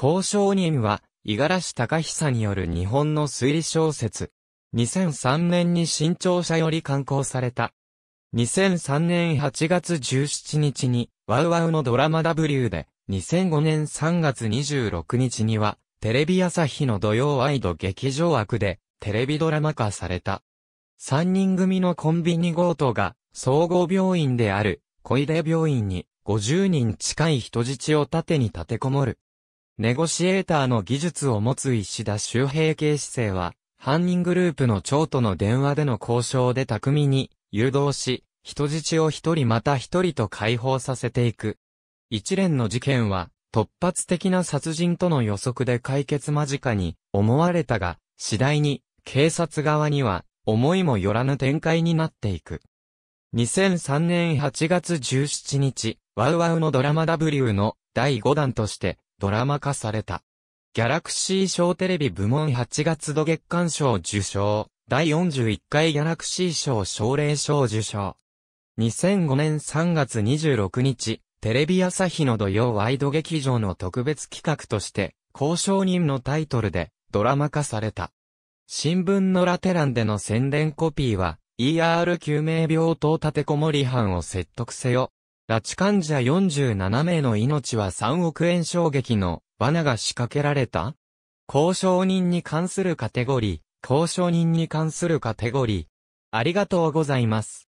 交渉人は、五十嵐隆久による日本の推理小説。2003年に新潮社より刊行された。2003年8月17日に、ワウワウのドラマ W で、2005年3月26日には、テレビ朝日の土曜ワイド劇場枠で、テレビドラマ化された。3人組のコンビニ強盗が、総合病院である、小出病院に、50人近い人質を盾に立てこもる。ネゴシエーターの技術を持つ石田周平警視勢は、犯人グループの長との電話での交渉で巧みに誘導し、人質を一人また一人と解放させていく。一連の事件は、突発的な殺人との予測で解決間近に思われたが、次第に警察側には思いもよらぬ展開になっていく。2003年8月17日、ワウワウのドラマ W の第5弾としてドラマ化された。ギャラクシー賞テレビ部門8月度月間賞受賞。第41回ギャラクシー賞奨励賞受賞。2005年3月26日、テレビ朝日の土曜ワイド劇場の特別企画として、交渉人のタイトルでドラマ化された。新聞のラテランでの宣伝コピーは、ER 救命病棟立てこもり犯を説得せよ、拉致患者47名の命は3億円衝撃の罠が仕掛けられた交渉人に関するカテゴリー、交渉人に関するカテゴリー。ありがとうございます。